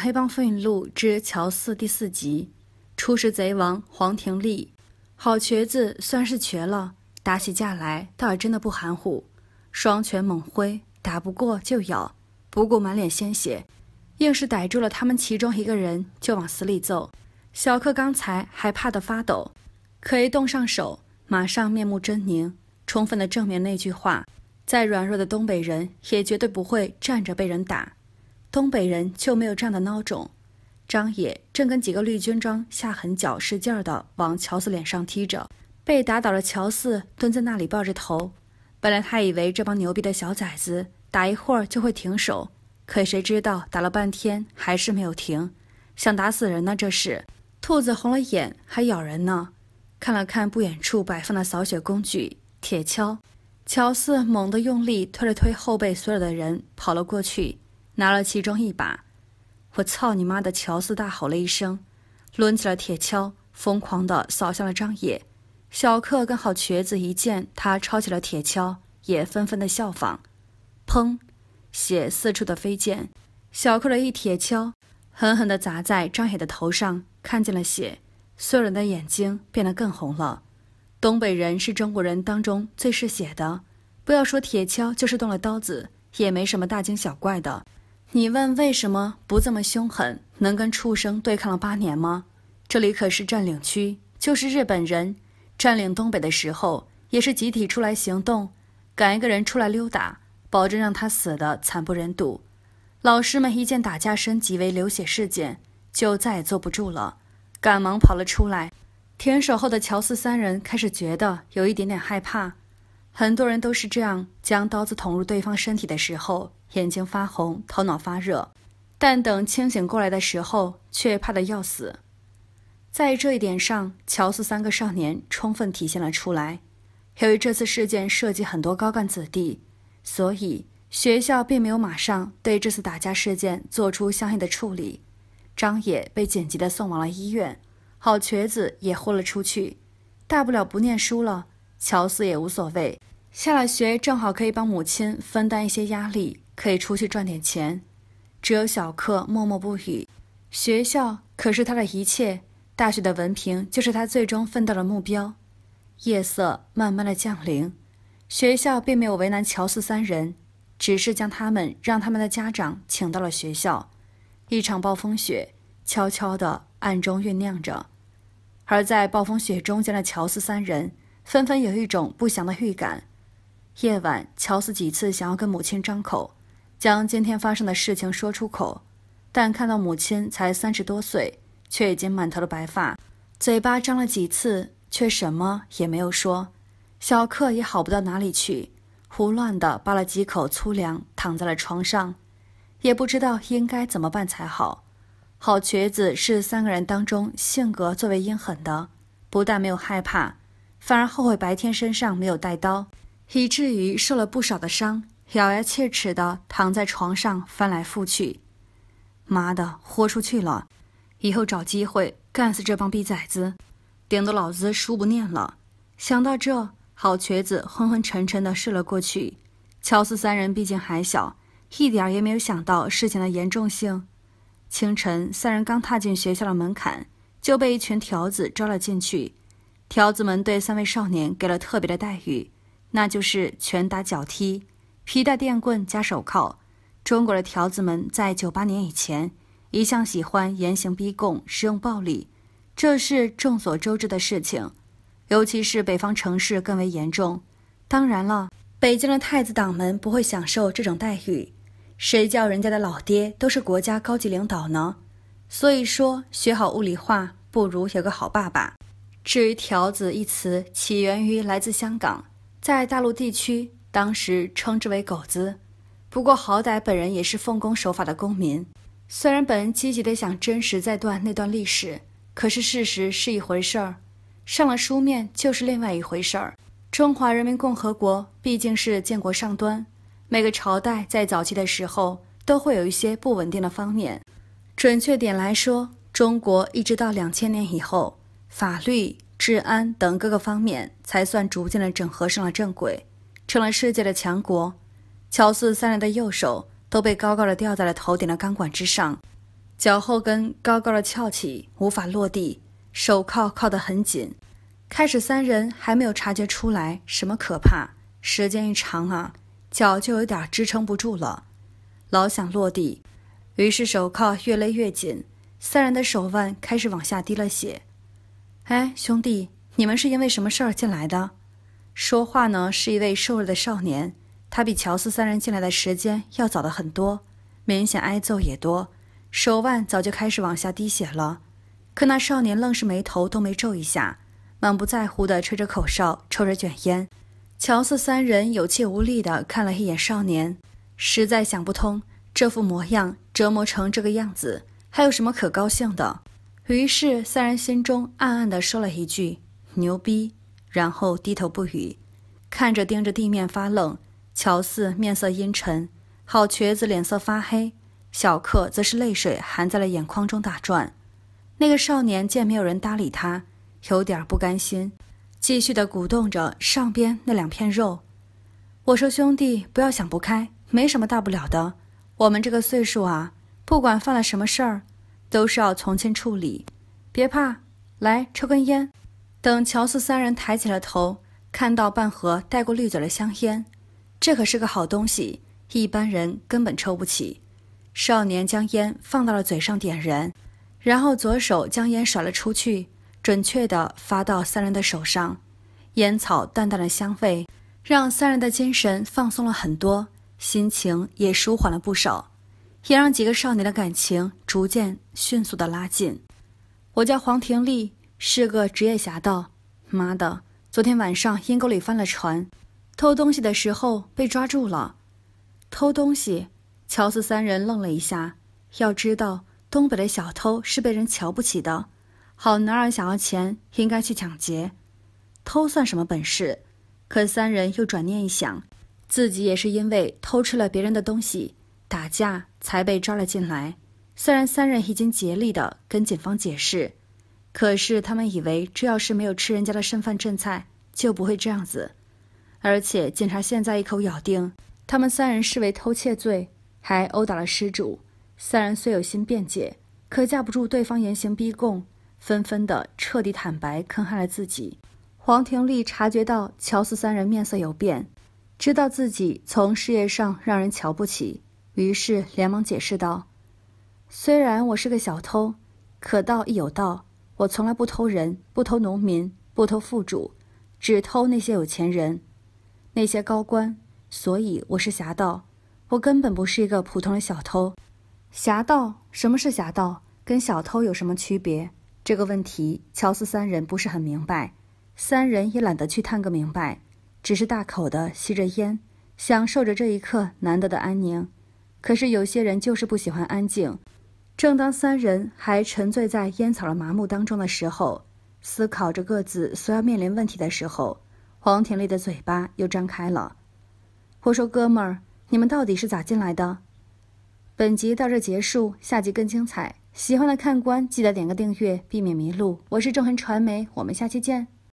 《黑帮风云录之乔四》第四集，出事贼王黄廷利，好瘸子算是瘸了，打起架来倒也真的不含糊，双拳猛挥，打不过就咬，不顾满脸鲜血，硬是逮住了他们其中一个人就往死里揍。小克刚才还怕得发抖，可一动上手，马上面目狰狞，充分的证明那句话：再软弱的东北人也绝对不会站着被人打。东北人就没有这样的孬种，张野正跟几个绿军装下狠脚，使劲儿的往乔四脸上踢着。被打倒了，乔四蹲在那里抱着头。本来他以为这帮牛逼的小崽子打一会儿就会停手，可谁知道打了半天还是没有停，想打死人呢？这是兔子红了眼还咬人呢！看了看不远处摆放的扫雪工具、铁锹，乔四猛地用力推了推后背，所有的人跑了过去。拿了其中一把，我操你妈的！乔四大吼了一声，抡起了铁锹，疯狂地扫向了张野。小克跟好瘸子一见他抄起了铁锹，也纷纷的效仿。砰！血四处的飞溅。小克的一铁锹狠狠地砸在张野的头上，看见了血，所有人的眼睛变得更红了。东北人是中国人当中最嗜血的，不要说铁锹，就是动了刀子，也没什么大惊小怪的。你问为什么不这么凶狠？能跟畜生对抗了八年吗？这里可是占领区，就是日本人占领东北的时候，也是集体出来行动，赶一个人出来溜达，保证让他死的惨不忍睹。老师们一见打架升级为流血事件，就再也坐不住了，赶忙跑了出来。停手后的乔四三人开始觉得有一点点害怕。很多人都是这样，将刀子捅入对方身体的时候，眼睛发红，头脑发热，但等清醒过来的时候，却怕得要死。在这一点上，乔四三个少年充分体现了出来。由于这次事件涉及很多高干子弟，所以学校并没有马上对这次打架事件做出相应的处理。张野被紧急的送往了医院，好瘸子也豁了出去，大不了不念书了。乔斯也无所谓，下了学正好可以帮母亲分担一些压力，可以出去赚点钱。只有小克默默不语。学校可是他的一切，大学的文凭就是他最终奋斗的目标。夜色慢慢的降临，学校并没有为难乔斯三人，只是将他们让他们的家长请到了学校。一场暴风雪悄悄的暗中酝酿着，而在暴风雪中间的乔斯三人。纷纷有一种不祥的预感。夜晚，乔斯几次想要跟母亲张口，将今天发生的事情说出口，但看到母亲才三十多岁，却已经满头的白发，嘴巴张了几次，却什么也没有说。小克也好不到哪里去，胡乱的扒了几口粗粮，躺在了床上，也不知道应该怎么办才好。好瘸子是三个人当中性格最为阴狠的，不但没有害怕。反而后悔白天身上没有带刀，以至于受了不少的伤，咬牙切齿地躺在床上翻来覆去。妈的，豁出去了！以后找机会干死这帮逼崽子，顶得老子书不念了。想到这，好瘸子昏昏沉沉地睡了过去。乔斯三人毕竟还小，一点也没有想到事情的严重性。清晨，三人刚踏进学校的门槛，就被一群条子抓了进去。条子们对三位少年给了特别的待遇，那就是拳打脚踢、皮带、电棍加手铐。中国的条子们在九八年以前一向喜欢严刑逼供、使用暴力，这是众所周知的事情，尤其是北方城市更为严重。当然了，北京的太子党们不会享受这种待遇，谁叫人家的老爹都是国家高级领导呢？所以说，学好物理化不如有个好爸爸。至于“条子”一词起源于来自香港，在大陆地区当时称之为“狗子”。不过好歹本人也是奉公守法的公民。虽然本人积极的想真实再断那段历史，可是事实是一回事儿，上了书面就是另外一回事儿。中华人民共和国毕竟是建国上端，每个朝代在早期的时候都会有一些不稳定的方面。准确点来说，中国一直到两千年以后。法律、治安等各个方面才算逐渐的整合上了正轨，成了世界的强国。乔四三人的右手都被高高的吊在了头顶的钢管之上，脚后跟高高的翘起，无法落地，手铐铐得很紧。开始三人还没有察觉出来什么可怕，时间一长啊，脚就有点支撑不住了，老想落地，于是手铐越勒越紧，三人的手腕开始往下滴了血。哎，兄弟，你们是因为什么事儿进来的？说话呢是一位瘦弱的少年，他比乔四三人进来的时间要早的很多，明显挨揍也多，手腕早就开始往下滴血了。可那少年愣是眉头都没皱一下，满不在乎的吹着口哨，抽着卷烟。乔四三人有气无力的看了一眼少年，实在想不通，这副模样折磨成这个样子，还有什么可高兴的？于是，三人心中暗暗地说了一句“牛逼”，然后低头不语，看着盯着地面发愣。乔四面色阴沉，郝瘸子脸色发黑，小克则是泪水含在了眼眶中打转。那个少年见没有人搭理他，有点不甘心，继续地鼓动着上边那两片肉。我说：“兄弟，不要想不开，没什么大不了的。我们这个岁数啊，不管犯了什么事儿。”都是要从轻处理，别怕，来抽根烟。等乔四三人抬起了头，看到半盒带过滤嘴的香烟，这可是个好东西，一般人根本抽不起。少年将烟放到了嘴上点燃，然后左手将烟甩了出去，准确的发到三人的手上。烟草淡淡的香味，让三人的精神放松了很多，心情也舒缓了不少。也让几个少年的感情逐渐迅速的拉近。我叫黄庭丽，是个职业侠盗。妈的，昨天晚上阴沟里翻了船，偷东西的时候被抓住了。偷东西？乔四三人愣了一下。要知道，东北的小偷是被人瞧不起的。好男儿想要钱，应该去抢劫，偷算什么本事？可三人又转念一想，自己也是因为偷吃了别人的东西。打架才被抓了进来。虽然三人已经竭力的跟警方解释，可是他们以为这要是没有吃人家的剩饭剩菜，就不会这样子。而且警察现在一口咬定他们三人视为偷窃罪，还殴打了失主。三人虽有心辩解，可架不住对方严刑逼供，纷纷的彻底坦白，坑害了自己。黄庭利察觉到乔四三人面色有变，知道自己从事业上让人瞧不起。于是连忙解释道：“虽然我是个小偷，可盗亦有道。我从来不偷人，不偷农民，不偷富主，只偷那些有钱人，那些高官。所以我是侠盗，我根本不是一个普通的小偷。侠盗？什么是侠盗？跟小偷有什么区别？这个问题，乔斯三人不是很明白。三人也懒得去探个明白，只是大口的吸着烟，享受着这一刻难得的安宁。”可是有些人就是不喜欢安静。正当三人还沉醉在烟草的麻木当中的时候，思考着各自所要面临问题的时候，黄廷利的嘴巴又张开了。我说：“哥们儿，你们到底是咋进来的？”本集到这结束，下集更精彩。喜欢的看官记得点个订阅，避免迷路。我是正恒传媒，我们下期见。